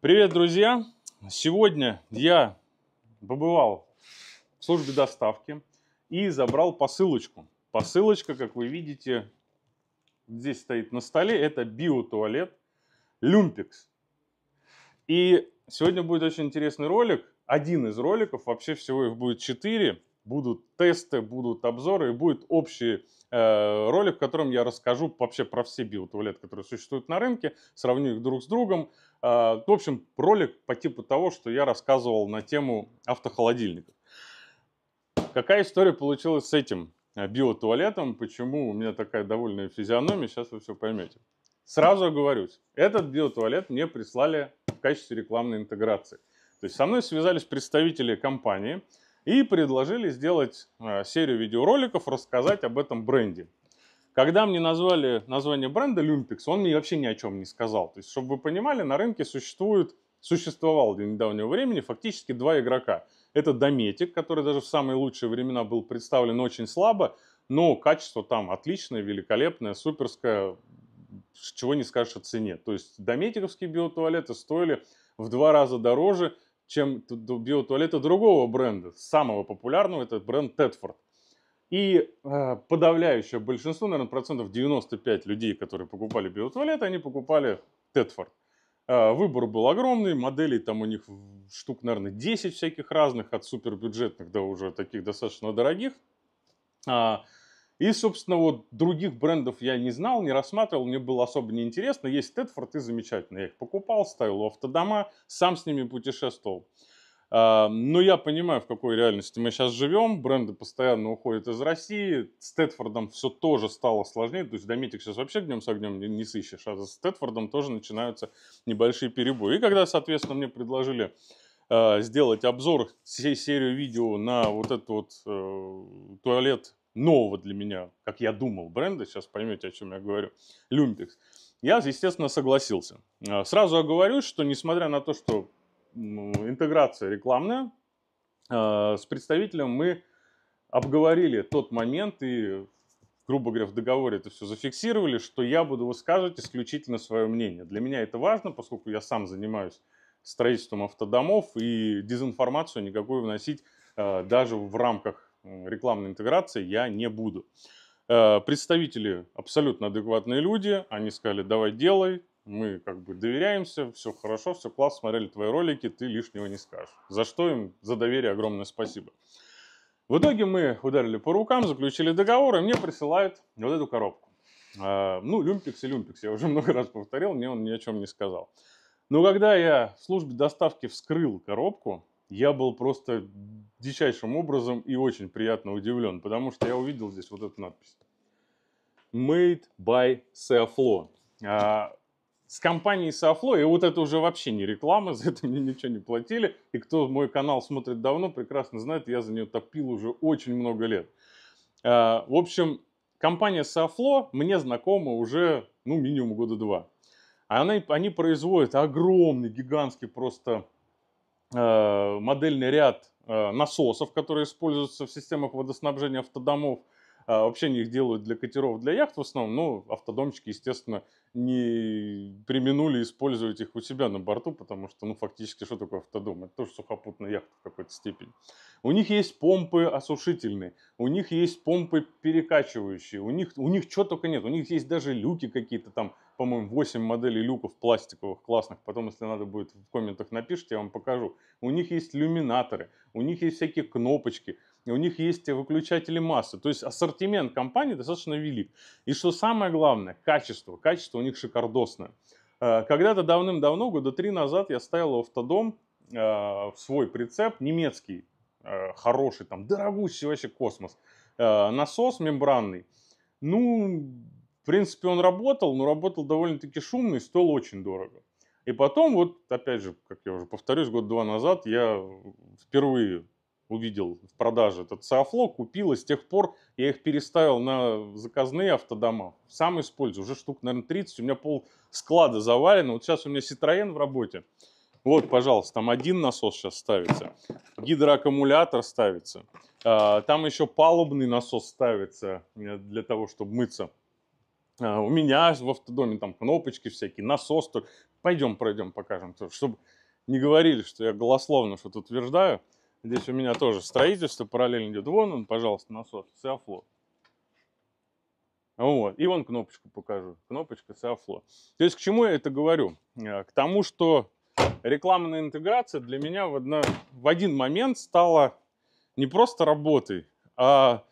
Привет, друзья! Сегодня я побывал в службе доставки и забрал посылочку. Посылочка, как вы видите, здесь стоит на столе. Это биотуалет Люмпикс. И сегодня будет очень интересный ролик. Один из роликов, вообще всего их будет четыре будут тесты, будут обзоры и будет общий э, ролик, в котором я расскажу вообще про все биотуалеты, которые существуют на рынке, сравню их друг с другом. Э, в общем, ролик по типу того, что я рассказывал на тему автохолодильников. Какая история получилась с этим э, биотуалетом? Почему у меня такая довольная физиономия? Сейчас вы все поймете. Сразу оговорюсь, этот биотуалет мне прислали в качестве рекламной интеграции. То есть со мной связались представители компании, и предложили сделать э, серию видеороликов, рассказать об этом бренде. Когда мне назвали название бренда Lumpix, он мне вообще ни о чем не сказал. То есть, чтобы вы понимали, на рынке существует, существовал до недавнего времени фактически два игрока. Это Дометик, который даже в самые лучшие времена был представлен очень слабо, но качество там отличное, великолепное, суперское, чего не скажешь о цене. То есть дометиковские биотуалеты стоили в два раза дороже – чем биотуалеты другого бренда, самого популярного, это бренд Тедфорд. И э, подавляющее большинство, наверное, процентов 95 людей, которые покупали биотуалеты, они покупали Тедфорд. Э, выбор был огромный, моделей там у них штук, наверное, 10 всяких разных, от супербюджетных до уже таких достаточно дорогих. А, и, собственно, вот других брендов я не знал, не рассматривал, мне было особо неинтересно. Есть Тедфорд и замечательно, я их покупал, ставил у автодома, сам с ними путешествовал. А, но я понимаю, в какой реальности мы сейчас живем. Бренды постоянно уходят из России. С Тедфордом все тоже стало сложнее. То есть дометик сейчас вообще днем с огнем не, не сыщешь. А с Тедфордом тоже начинаются небольшие перебои. И когда, соответственно, мне предложили э, сделать обзор, всей серию видео на вот этот вот э, туалет нового для меня, как я думал, бренда, сейчас поймете, о чем я говорю, Люмпикс, я, естественно, согласился. А, сразу оговорюсь, что несмотря на то, что ну, интеграция рекламная, а, с представителем мы обговорили тот момент и, грубо говоря, в договоре это все зафиксировали, что я буду высказывать исключительно свое мнение. Для меня это важно, поскольку я сам занимаюсь строительством автодомов и дезинформацию никакую вносить а, даже в рамках рекламной интеграции я не буду. Э, представители абсолютно адекватные люди, они сказали, давай делай, мы как бы доверяемся, все хорошо, все класс, смотрели твои ролики, ты лишнего не скажешь. За что им, за доверие огромное спасибо. В итоге мы ударили по рукам, заключили договор, и мне присылают вот эту коробку. Э, ну, люмпикс и люмпикс, я уже много раз повторил, мне он ни о чем не сказал. Но когда я в службе доставки вскрыл коробку, я был просто дичайшим образом и очень приятно удивлен, потому что я увидел здесь вот эту надпись. Made by Seaflow. А, с компанией Seaflow, и вот это уже вообще не реклама, за это мне ничего не платили. И кто мой канал смотрит давно, прекрасно знает, я за нее топил уже очень много лет. А, в общем, компания Seaflow мне знакома уже, ну, минимум года два. Она, они производят огромный, гигантский просто Э, модельный ряд э, насосов, которые используются в системах водоснабжения автодомов. Э, вообще они их делают для катеров, для яхт в основном, но ну, автодомщики, естественно, не применули использовать их у себя на борту, потому что, ну, фактически, что такое автодом? Это тоже сухопутная яхта в какой-то степени. У них есть помпы осушительные, у них есть помпы перекачивающие, у них, у них чего только нет, у них есть даже люки какие-то там по-моему, 8 моделей люков пластиковых классных. Потом, если надо будет в комментах напишите, я вам покажу. У них есть люминаторы, у них есть всякие кнопочки, у них есть выключатели массы. То есть ассортимент компании достаточно велик. И что самое главное, качество. Качество у них шикардосное. Э, когда-то давным-давно, года три назад, я ставил в автодом э, в свой прицеп немецкий, э, хороший, там, дорогущий вообще космос. Насос мембранный. Ну, принципе, он работал, но работал довольно-таки шумно и стоил очень дорого. И потом, вот опять же, как я уже повторюсь, год-два назад я впервые увидел в продаже этот Софло, купил, и с тех пор я их переставил на заказные автодома. Сам использую, уже штук, наверное, 30, у меня пол склада завалено. Вот сейчас у меня Citroen в работе. Вот, пожалуйста, там один насос сейчас ставится, гидроаккумулятор ставится, а, там еще палубный насос ставится э, для того, чтобы мыться а, у меня в автодоме там кнопочки всякие, насос. Пойдем пройдем, покажем. Чтобы не говорили, что я голословно что-то утверждаю. Здесь у меня тоже строительство параллельно идет. Вон он, пожалуйста, насос, сеофло. Вот. И вон кнопочку покажу. Кнопочка сеофло. То есть к чему я это говорю? А, к тому, что рекламная интеграция для меня в, одно, в один момент стала не просто работой, а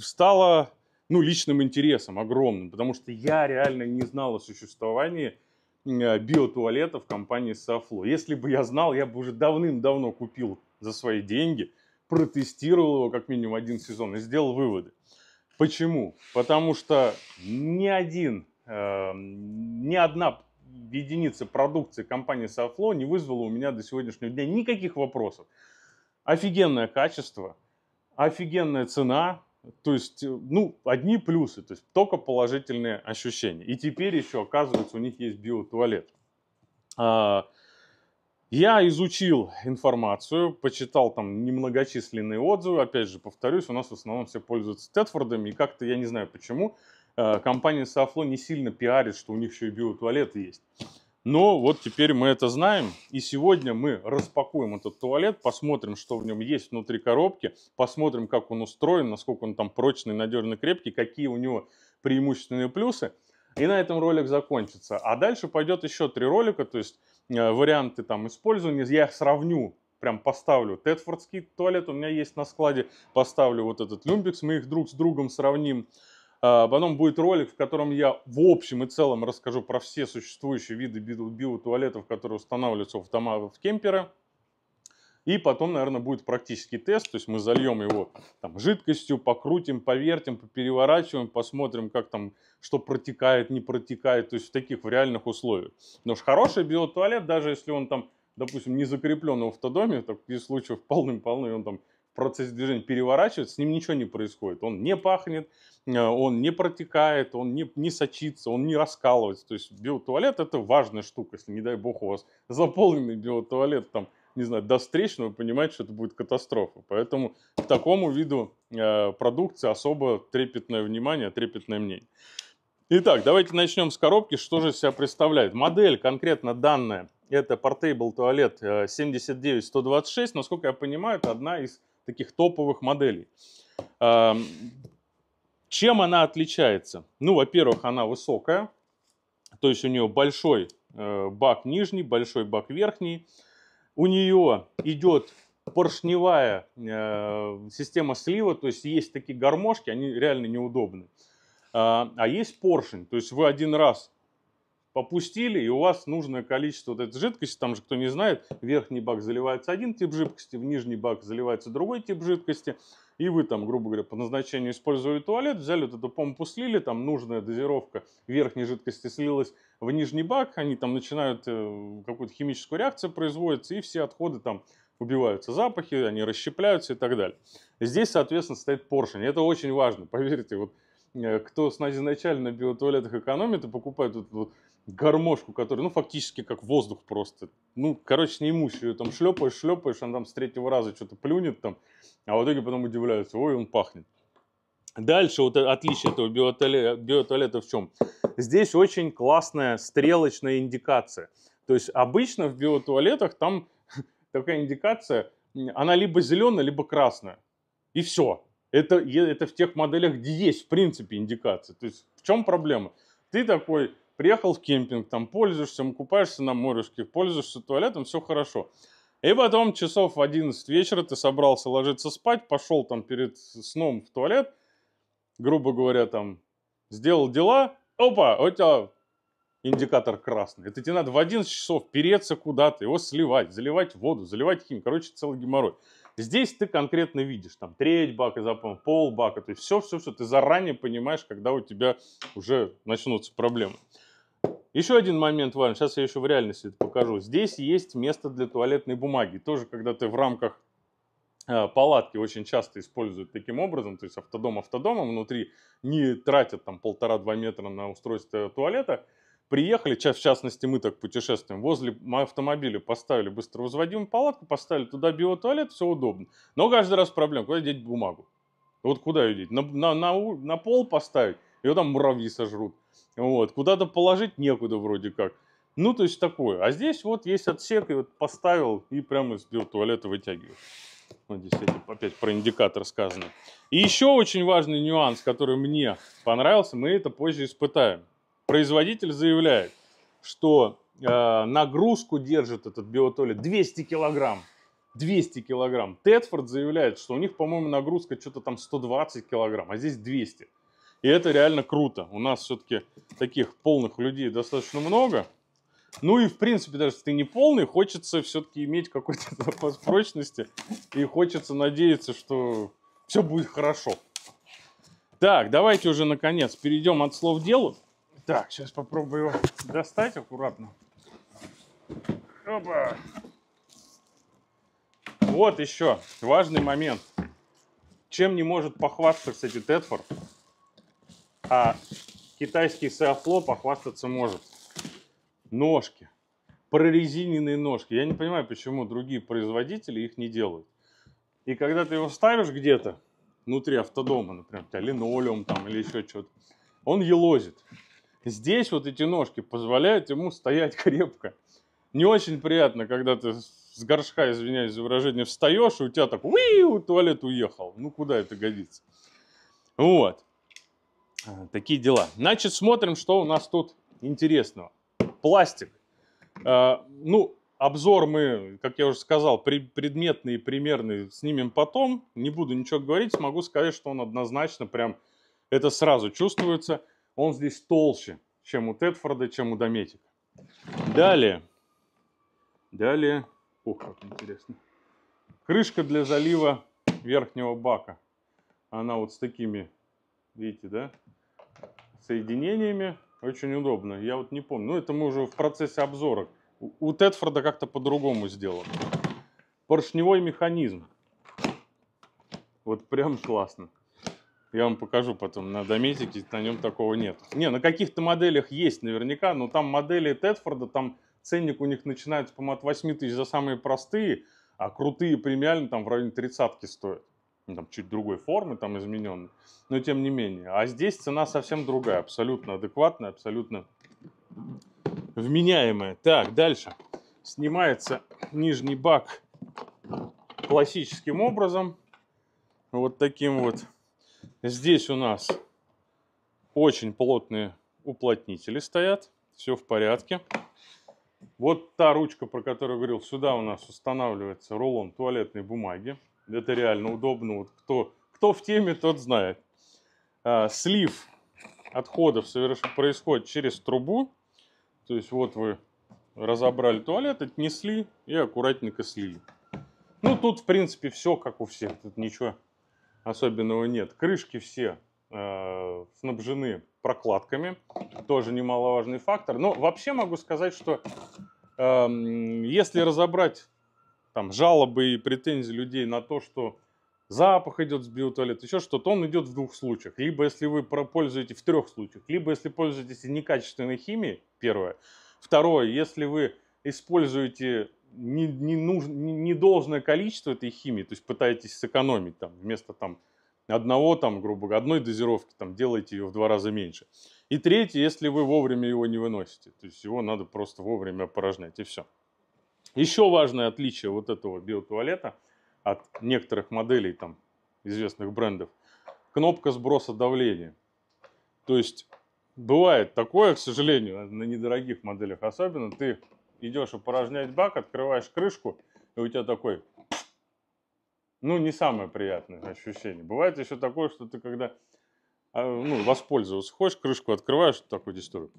стала ну, личным интересом огромным, потому что я реально не знал о существовании э, биотуалета в компании Софло. Если бы я знал, я бы уже давным-давно купил за свои деньги, протестировал его как минимум один сезон и сделал выводы. Почему? Потому что ни один, э, ни одна единица продукции компании Софло не вызвала у меня до сегодняшнего дня никаких вопросов. Офигенное качество, офигенная цена, то есть, э, ну, одни плюсы, то есть только положительные ощущения. И теперь еще, оказывается, у них есть биотуалет. А, я изучил информацию, почитал там немногочисленные отзывы. Опять же, повторюсь, у нас в основном все пользуются Тетфордами. И как-то, я не знаю почему, э, компания Софло не сильно пиарит, что у них еще и биотуалет есть. Но вот теперь мы это знаем, и сегодня мы распакуем этот туалет, посмотрим, что в нем есть внутри коробки, посмотрим, как он устроен, насколько он там прочный, надежный, крепкий, какие у него преимущественные плюсы. И на этом ролик закончится. А дальше пойдет еще три ролика, то есть э, варианты там использования. Я их сравню, прям поставлю Тетфордский туалет, у меня есть на складе, поставлю вот этот люмбикс, мы их друг с другом сравним. А, потом будет ролик, в котором я в общем и целом расскажу про все существующие виды биотуалетов, которые устанавливаются в дома в кемперы. И потом, наверное, будет практический тест, то есть мы зальем его там, жидкостью, покрутим, повертим, переворачиваем, посмотрим, как там, что протекает, не протекает, то есть в таких в реальных условиях. Но ж хороший биотуалет, даже если он там, допустим, не закреплен в автодоме, таких случаев полным-полно, и он там в процессе движения переворачивает, с ним ничего не происходит, он не пахнет, Э, он не протекает, он не, не сочится, он не раскалывается. То есть биотуалет это важная штука, если, не дай бог, у вас заполненный биотуалет там, не знаю, до встреч, вы понимаете, что это будет катастрофа. Поэтому к такому виду э, продукции особо трепетное внимание, трепетное мнение. Итак, давайте начнем с коробки. Что же себя представляет? Модель конкретно данная, это portable туалет э, 79126. Насколько я понимаю, это одна из таких топовых моделей. Эм, чем она отличается? Ну, во-первых, она высокая, то есть у нее большой э, бак нижний, большой бак верхний. У нее идет поршневая э, система слива, то есть есть такие гармошки, они реально неудобны. А, а есть поршень, то есть вы один раз попустили, и у вас нужное количество вот этой жидкости, там же, кто не знает, в верхний бак заливается один тип жидкости, в нижний бак заливается другой тип жидкости – и вы там, грубо говоря, по назначению использовали туалет, взяли вот эту помпу, слили, там нужная дозировка верхней жидкости слилась в нижний бак, они там начинают э, какую-то химическую реакцию производиться, и все отходы там убиваются запахи, они расщепляются и так далее. Здесь, соответственно, стоит поршень. Это очень важно, поверьте. Вот э, кто изначально на биотуалетах экономит и покупает вот, вот гармошку, которая, ну, фактически как воздух просто. Ну, короче, не неимущую там шлепаешь, шлепаешь, он там с третьего раза что-то плюнет там, а в итоге потом удивляются, ой, он пахнет. Дальше вот отличие этого биотуалета, биотуалета в чем? Здесь очень классная стрелочная индикация. То есть обычно в биотуалетах там такая индикация, она либо зеленая, либо красная. И все. Это, это в тех моделях, где есть, в принципе, индикация. То есть в чем проблема? Ты такой, Приехал в кемпинг, там пользуешься, купаешься на морюшке, пользуешься туалетом, все хорошо. И потом часов в 11 вечера ты собрался ложиться спать, пошел там перед сном в туалет, грубо говоря, там, сделал дела, опа, а у тебя индикатор красный. Это тебе надо в 11 часов переться куда-то, его сливать, заливать воду, заливать хим. Короче, целый геморрой. Здесь ты конкретно видишь, там, треть бака заполнен, пол бака, то есть все-все-все, ты заранее понимаешь, когда у тебя уже начнутся проблемы. Еще один момент важный, сейчас я еще в реальности это покажу. Здесь есть место для туалетной бумаги. Тоже, когда ты в рамках э, палатки очень часто используют таким образом, то есть автодом автодомом внутри не тратят там полтора-два метра на устройство туалета, приехали, в частности мы так путешествуем, возле автомобиля поставили быстровозводимую палатку, поставили туда биотуалет, все удобно. Но каждый раз проблема, куда деть бумагу? Вот куда ее деть? На, на, на, на пол поставить? Ее там муравьи сожрут. Вот, куда-то положить некуда вроде как. Ну, то есть такое. А здесь вот есть отсек, и вот поставил, и прямо из туалета вытягиваешь. Вот ну, здесь опять про индикатор сказано. И еще очень важный нюанс, который мне понравился, мы это позже испытаем. Производитель заявляет, что э, нагрузку держит этот биотуалет 200 килограмм. 200 килограмм. Тедфорд заявляет, что у них, по-моему, нагрузка что-то там 120 килограмм, а здесь 200. И это реально круто. У нас все-таки таких полных людей достаточно много. Ну и, в принципе, даже если ты не полный, хочется все-таки иметь какой-то запас прочности. И хочется надеяться, что все будет хорошо. Так, давайте уже, наконец, перейдем от слов к делу. Так, сейчас попробую достать аккуратно. Опа! Вот еще важный момент. Чем не может похвастаться, кстати, Тетфорд а китайский софло похвастаться может. Ножки. Прорезиненные ножки. Я не понимаю, почему другие производители их не делают. И когда ты его ставишь где-то, внутри автодома, например, у тебя линолеум там или еще что-то, он елозит. Здесь вот эти ножки позволяют ему стоять крепко. Не очень приятно, когда ты с горшка, извиняюсь за выражение, встаешь, и у тебя так, уи, туалет уехал. Ну, куда это годится? Вот. Э, такие дела. Значит, смотрим, что у нас тут интересного. Пластик. Э, ну, обзор мы, как я уже сказал, предметный и примерный снимем потом. Не буду ничего говорить. Смогу сказать, что он однозначно прям... Это сразу чувствуется. Он здесь толще, чем у Тедфорда, чем у Дометика. Далее. Далее. Ух, как интересно. Крышка для залива верхнего бака. Она вот с такими, видите, да? соединениями. Очень удобно. Я вот не помню. Ну, это мы уже в процессе обзора. У Тетфорда как-то по-другому сделано. Поршневой механизм. Вот прям классно. Я вам покажу потом на дометике, на нем такого нет. Не, на каких-то моделях есть наверняка, но там модели Тетфорда, там ценник у них начинается, по-моему, от 8 тысяч за самые простые, а крутые премиальные там в районе тридцатки стоят. Ну, там, чуть другой формы, там измененный, но тем не менее. А здесь цена совсем другая, абсолютно адекватная, абсолютно вменяемая. Так, дальше. Снимается нижний бак классическим образом. Вот таким вот. Здесь у нас очень плотные уплотнители стоят. Все в порядке. Вот та ручка, про которую говорил, сюда у нас устанавливается рулон туалетной бумаги. Это реально удобно. Вот кто, кто в теме, тот знает. А, слив отходов соверш... происходит через трубу. То есть вот вы разобрали туалет, отнесли и аккуратненько слили. Ну, тут, в принципе, все как у всех. Тут ничего особенного нет. Крышки все э, снабжены прокладками. Тоже немаловажный фактор. Но вообще могу сказать, что э, если разобрать там жалобы и претензии людей на то, что запах идет с биотуалета, еще что-то, он идет в двух случаях. Либо если вы пользуете в трех случаях, либо если пользуетесь некачественной химией, первое. Второе, если вы используете не, не, нуж, не, не должное количество этой химии, то есть пытаетесь сэкономить там вместо там одного там, грубо говоря, одной дозировки там делаете ее в два раза меньше. И третье, если вы вовремя его не выносите, то есть его надо просто вовремя порожнять и все. Еще важное отличие вот этого биотуалета от некоторых моделей там, известных брендов – кнопка сброса давления. То есть бывает такое, к сожалению, на недорогих моделях особенно, ты идешь упорожнять бак, открываешь крышку, и у тебя такой, ну, не самое приятное ощущение. Бывает еще такое, что ты когда а, ну, воспользоваться хочешь, крышку открываешь, такой вот,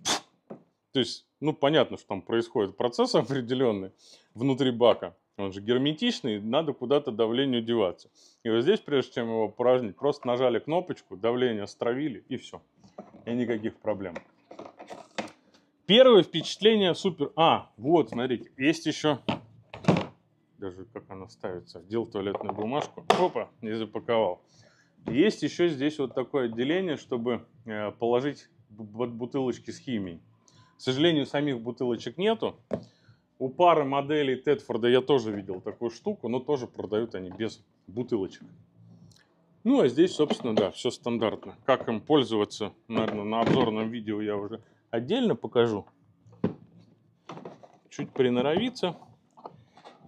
то есть, ну, понятно, что там происходит процесс определенный внутри бака. Он же герметичный, надо куда-то давление деваться. И вот здесь, прежде чем его поражнить, просто нажали кнопочку, давление стравили и все. И никаких проблем. Первое впечатление супер... А, вот, смотрите, есть еще... Даже как она ставится. Вдел туалетную бумажку. Опа, не запаковал. Есть еще здесь вот такое отделение, чтобы э, положить бутылочки с химией. К сожалению, самих бутылочек нету. У пары моделей Тетфорда я тоже видел такую штуку, но тоже продают они без бутылочек. Ну, а здесь, собственно, да, все стандартно. Как им пользоваться, наверное, на обзорном видео я уже отдельно покажу. Чуть приноровиться.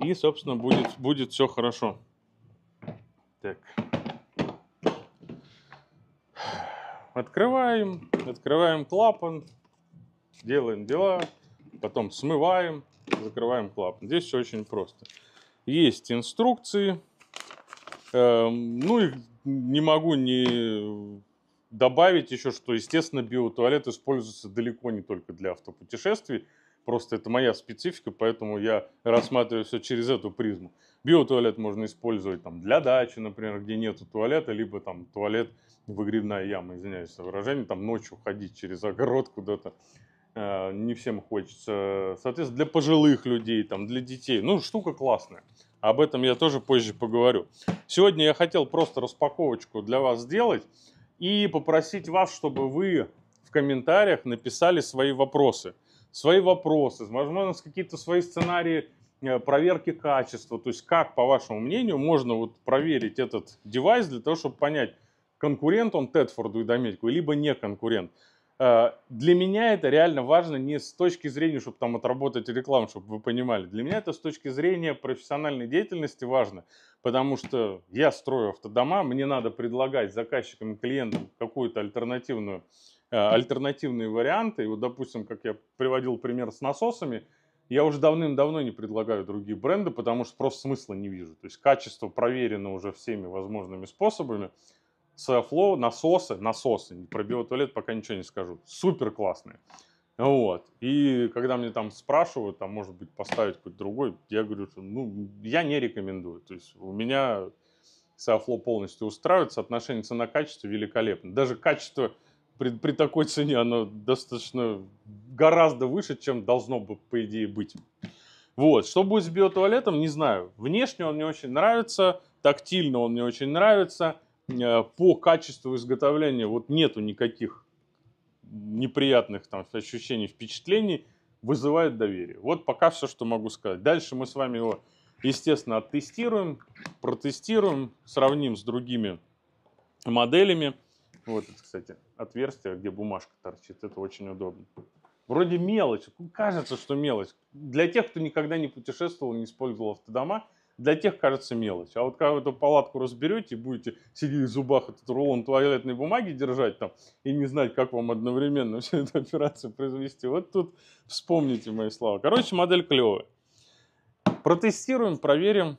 И, собственно, будет, будет все хорошо. Так. Открываем, открываем клапан, делаем дела, потом смываем, закрываем клапан. Здесь все очень просто. Есть инструкции. Эм, ну и не могу не добавить еще, что, естественно, биотуалет используется далеко не только для автопутешествий. Просто это моя специфика, поэтому я рассматриваю все через эту призму. Биотуалет можно использовать там, для дачи, например, где нет туалета, либо там туалет выгребная яма, извиняюсь за выражение, там ночью ходить через огород куда-то Э, не всем хочется. Соответственно, для пожилых людей, там, для детей. Ну, штука классная. Об этом я тоже позже поговорю. Сегодня я хотел просто распаковочку для вас сделать и попросить вас, чтобы вы в комментариях написали свои вопросы. Свои вопросы, возможно, какие-то свои сценарии э, проверки качества. То есть как, по вашему мнению, можно вот проверить этот девайс для того, чтобы понять, конкурент он Тедфорду и Дометику, либо не конкурент. Э, для меня это реально важно не с точки зрения, чтобы там отработать рекламу, чтобы вы понимали. Для меня это с точки зрения профессиональной деятельности важно, потому что я строю автодома, мне надо предлагать заказчикам и клиентам какую-то альтернативную, э, альтернативные варианты. И вот, допустим, как я приводил пример с насосами, я уже давным-давно не предлагаю другие бренды, потому что просто смысла не вижу. То есть качество проверено уже всеми возможными способами. Seaflow, насосы, насосы, про биотуалет пока ничего не скажу, супер классные. Вот. И когда мне там спрашивают, там, может быть, поставить какой-то другой, я говорю, что, ну, я не рекомендую. То есть у меня Сеофло полностью устраивает, соотношение цена-качество великолепно. Даже качество при, при такой цене, оно достаточно гораздо выше, чем должно бы, по идее, быть. Вот. Что будет с биотуалетом, не знаю. Внешне он мне очень нравится, тактильно он мне очень нравится – Э, по качеству изготовления вот нету никаких неприятных там ощущений, впечатлений, вызывает доверие. Вот пока все, что могу сказать. Дальше мы с вами его, естественно, оттестируем, протестируем, сравним с другими моделями. Вот кстати, отверстие, где бумажка торчит. Это очень удобно. Вроде мелочь, кажется, что мелочь. Для тех, кто никогда не путешествовал, не использовал автодома, для тех кажется мелочь. А вот когда вы эту палатку разберете, будете сидеть в зубах этот рулон туалетной бумаги держать там и не знать, как вам одновременно всю эту операцию произвести, вот тут вспомните мои слова. Короче, модель клевая. Протестируем, проверим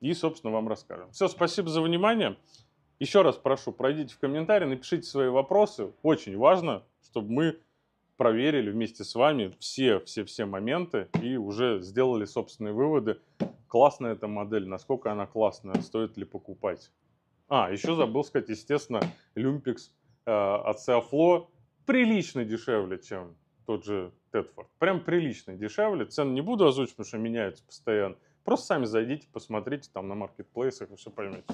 и, собственно, вам расскажем. Все, спасибо за внимание. Еще раз прошу, пройдите в комментарии, напишите свои вопросы. Очень важно, чтобы мы проверили вместе с вами все-все-все моменты и уже сделали собственные выводы. Классная эта модель, насколько она классная, стоит ли покупать. А, еще забыл сказать, естественно, Lumpix э, от Seaflow прилично дешевле, чем тот же Тетфорд. Прям прилично дешевле. Цены не буду озвучивать, потому что меняются постоянно. Просто сами зайдите, посмотрите там на маркетплейсах и все поймете.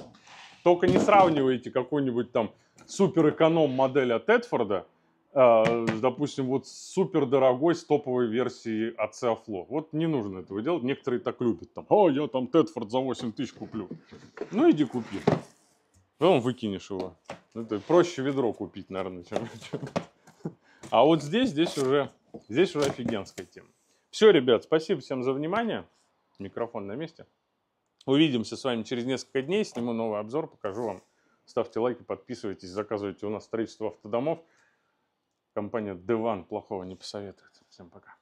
Только не сравнивайте какую-нибудь там суперэконом модель от Тетфорда – а, допустим, вот супер дорогой с топовой версии от Ceaflow. Вот не нужно этого делать. Некоторые так любят. Там, о, я там Тетфорд за 8 тысяч куплю. Ну, иди купи. Потом выкинешь его. Это проще ведро купить, наверное, чем... А вот здесь, здесь уже, здесь уже офигенская тема. Все, ребят, спасибо всем за внимание. Микрофон на месте. Увидимся с вами через несколько дней. Сниму новый обзор, покажу вам. Ставьте лайки, подписывайтесь, заказывайте у нас строительство автодомов. Компания Деван плохого не посоветует. Всем пока.